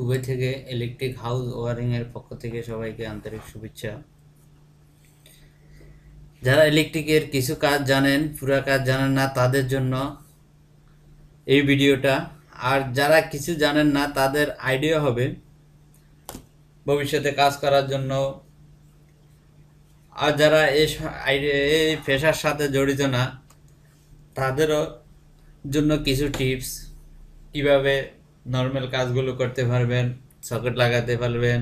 টুবে থেকে electric house ওয়ারিংয়ের পক্ষ থেকে সবাইকে আন্তরিক শুভেচ্ছা যারা ইলেকট্রিকের কিছু কাজ জানেন পুরো কাজ জানেন না তাদের জন্য এই ভিডিওটা আর যারা কিছু জানেন না তাদের আইডিয়া হবে ভবিষ্যতে কাজ করার জন্য আর যারা এই এই পেশার সাথে জড়িত না তাদেরও জন্য কিছু টিপস কিভাবে নর্মাল কাজগুলো করতে পারবেন সকেট লাগাতে পারবেন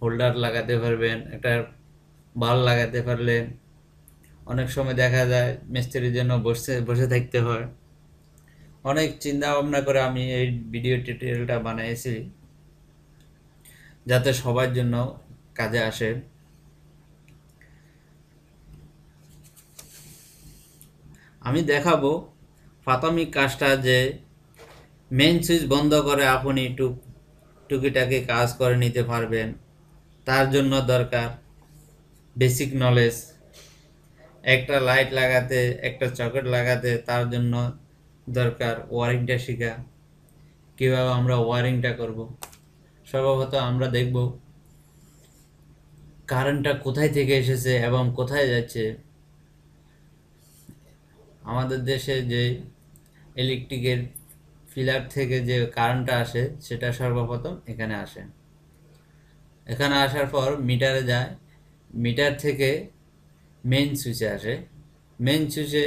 হোল্ডার লাগাতে পারবেন একটা বাল লাগাতে পারলে অনেক সময় দেখা যায় মিস্ত্রির জন্য বসে বসে থাকতে হয় অনেক চিন্তা ভাবনা করে আমি এই ভিডিও টিউটোরিয়ালটা বানিয়েছি যাতে সবার জন্য কাজে আসে আমি দেখাবো প্রাথমিক কাজটা যে মেন সুইচ বন্ধ করে আপনি টুক টুকিটাকে কাজ করে নিতে পারবেন তার জন্য দরকার বেসিক নলেজ একটা লাইট লাগাতে একটা চকেট লাগাতে তার জন্য দরকার ওয়ারিংটা শেখা কীভাবে আমরা ওয়ারিংটা করব সর্বপ্রথম আমরা দেখব কারেন্টটা কোথায় থেকে এসেছে এবং কোথায় যাচ্ছে আমাদের দেশে যে ইলেকট্রিকের ফিলার থেকে যে কারেন্টটা আসে সেটা সর্বপ্রথম এখানে আসে এখানে আসার পর মিটারে যায় মিটার থেকে মেন সুইচে আসে মেন সুইচে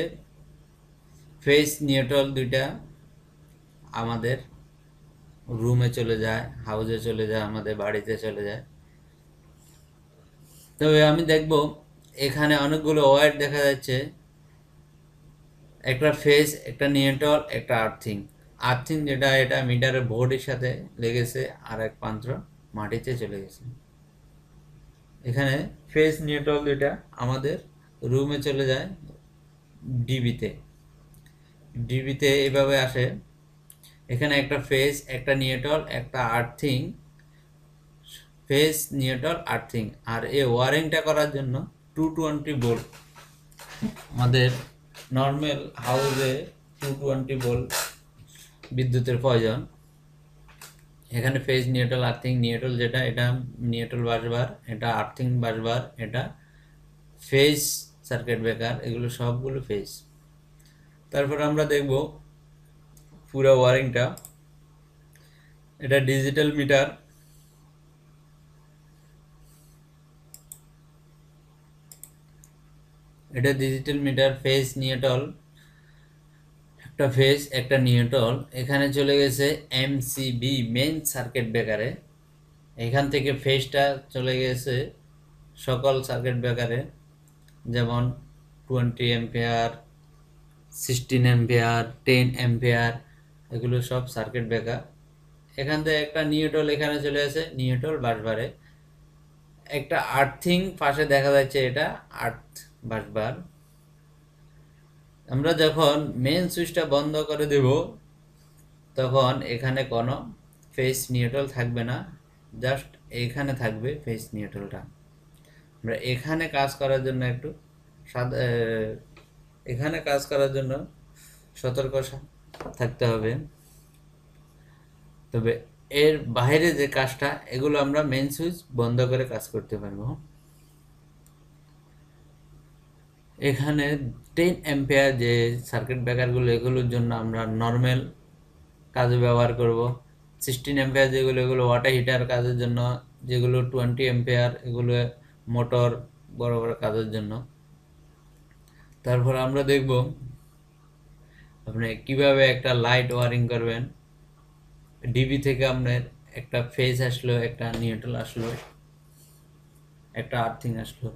ফেস নিউট্রাল দুইটা আমাদের রুমে চলে যায় হাউজে চলে যায় আমাদের বাড়িতে চলে যায় তবে আমি দেখব এখানে অনেকগুলো ওয়ার দেখা যাচ্ছে একটা ফেস একটা নিউট্রাল একটা আর্থিং আর্থিং যেটা এটা মিটারের বোর্ডের সাথে লেগেছে আর এক পান্ত্র মাটিতে চলে গেছে এখানে ফেস নিউট্রাল যেটা আমাদের রুমে চলে যায় ডিবিতে ডিবিতে এভাবে আসে এখানে একটা ফেস একটা নিউট্রাল একটা আর্থিং ফেস নিউট্রাল আর্থিং আর এ ওয়ারিংটা করার জন্য টু টোয়েন্টি বোল্ট আমাদের নর্মাল হাউসে টু টোয়েন্টি বোল্ট বিদ্যুতের প্রয়োজন এখানে ফেজ নিউট্রাল আর্থিং নিউট্রাল যেটা এটা নিউট্রাল বাসবার এটা আর্থিং বাসবার এটা ফেজ সার্কিট ব্রেকার এগুলো সবগুলো ফেজ তারপর আমরা দেখব পুরো ওয়ারিংটা এটা ডিজিটাল মিটার এটা ডিজিটাল মিটার ফেজ নিউট্রাল একটা ফেজ একটা নিউট্রল এখানে চলে গেছে এমসিবি মেন সার্কিট ব্রেকারে এখান থেকে ফেজটা চলে গেছে সকল সার্কিট ব্রেকারে যেমন twenty ampere sixteen ampere ten ampere এগুলো সব সার্কিট ব্রেকার এখান থেকে একটা নিউট্রল এখানে চলে আসে নিউট্রল বাসবারে একটা আর্থিং পাশে দেখা যাচ্ছে এটা আর্থ বাসবার আমরা যখন মেন সুইচটা বন্ধ করে দেব তখন এখানে কোনো ফেস নিউট্রাল থাকবে না জাস্ট এখানে থাকবে ফেস নিউট্রালটা আমরা এখানে কাজ করার জন্য একটু এখানে কাজ করার জন্য সতর্ক থাকতে হবে তবে এর বাইরে যে কাজটা এগুলো আমরা মেন সুইচ বন্ধ করে কাজ করতে পারবো এখানে টেন অ্যাম্পেয়ার যে সার্কিট ব্রেকারগুলো এগুলোর জন্য আমরা নর্মাল কাজে ব্যবহার করব সিক্সটিন অ্যাম্পেয়ার যেগুলো এগুলো ওয়াটার হিটার কাজের জন্য যেগুলো টোয়েন্টি অ্যাম্পেয়ার এগুলো মোটর বড় বড় কাজের জন্য তারপর আমরা দেখব আপনি কিভাবে একটা লাইট ওয়ারিং করবেন ডিবি থেকে আপনার একটা ফেজ আসলো একটা নিউট্রাল আসলো একটা আর্থিং আসলো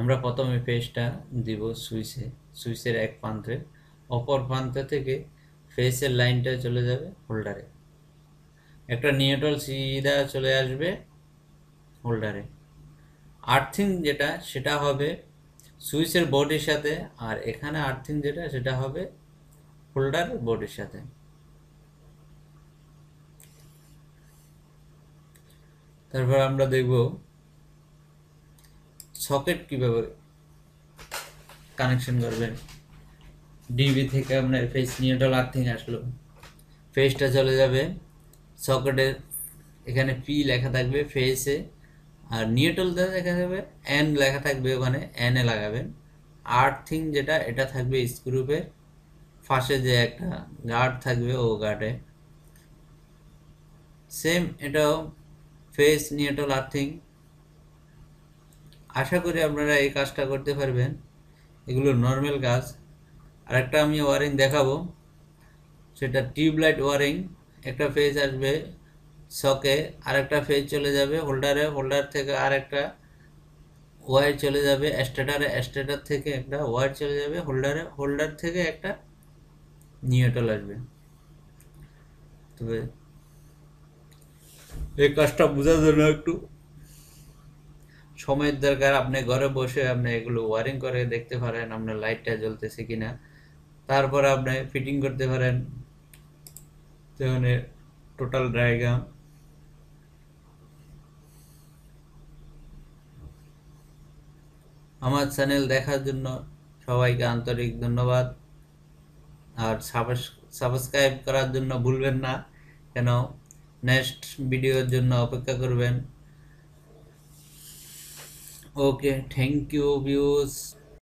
আমরা প্রথমে ফেসটা দিব সুইচে সুইচের এক প্রান্তে অপর প্রান্ত থেকে ফেসের লাইনটা চলে যাবে হোল্ডারে একটা নিউটল সিধা চলে আসবে হোল্ডারে আর্থিং যেটা সেটা হবে সুইচের বডির সাথে আর এখানে আর্থিং যেটা সেটা হবে হোল্ডার বডির সাথে তারপর আমরা দেখব সকেট কিভাবে কানেকশন করবেন ডিবি থেকে আপনার ফেস নিউট্রাল আর্থিং থেকে আসলো ফেসটা চলে যাবে সকেটের এখানে পি লেখা থাকবে ফেসে আর নিউট্রাল দেখা যাবে এন লেখা থাকবে ওখানে এন এ লাগাবেন আর থিং যেটা এটা থাকবে স্ক্রুপের ফাঁসে যে একটা গার্ড থাকবে ও গার্ডে সেম এটাও ফেস নিউট্রাল আর্থিং আশা করি আপনারা এই কাজটা করতে পারবেন এগুলো নর্মাল কাজ আর একটা আমি ওয়ারিং দেখাবো সেটা টিউবলাইট ওয়ারিং একটা ফেজ আসবে শকে আর একটা ফেজ চলে যাবে হোল্ডারে হোল্ডার থেকে আর একটা ওয়ার চলে যাবে স্টেটারে স্টেটার থেকে একটা ওয়ার চলে যাবে হোল্ডারে হোল্ডার থেকে একটা নিউটল আসবে তবে এই কাজটা বোঝার জন্য একটু সময়ের দরকার আপনি ঘরে বসে আপনি এগুলো ওয়ারিং করে দেখতে পারেন আপনার লাইটটা জ্বলতেছে কিনা তারপরে আপনি ফিটিং করতে পারেন যেমন টোটাল ড্রাইগাম আমার চ্যানেল দেখার জন্য সবাইকে আন্তরিক ধন্যবাদ আর সাবস্ক্রাইব করার জন্য ভুলবেন না কেন নেক্সট ভিডিওর জন্য অপেক্ষা করবেন ओके थैंक यू व्यूज़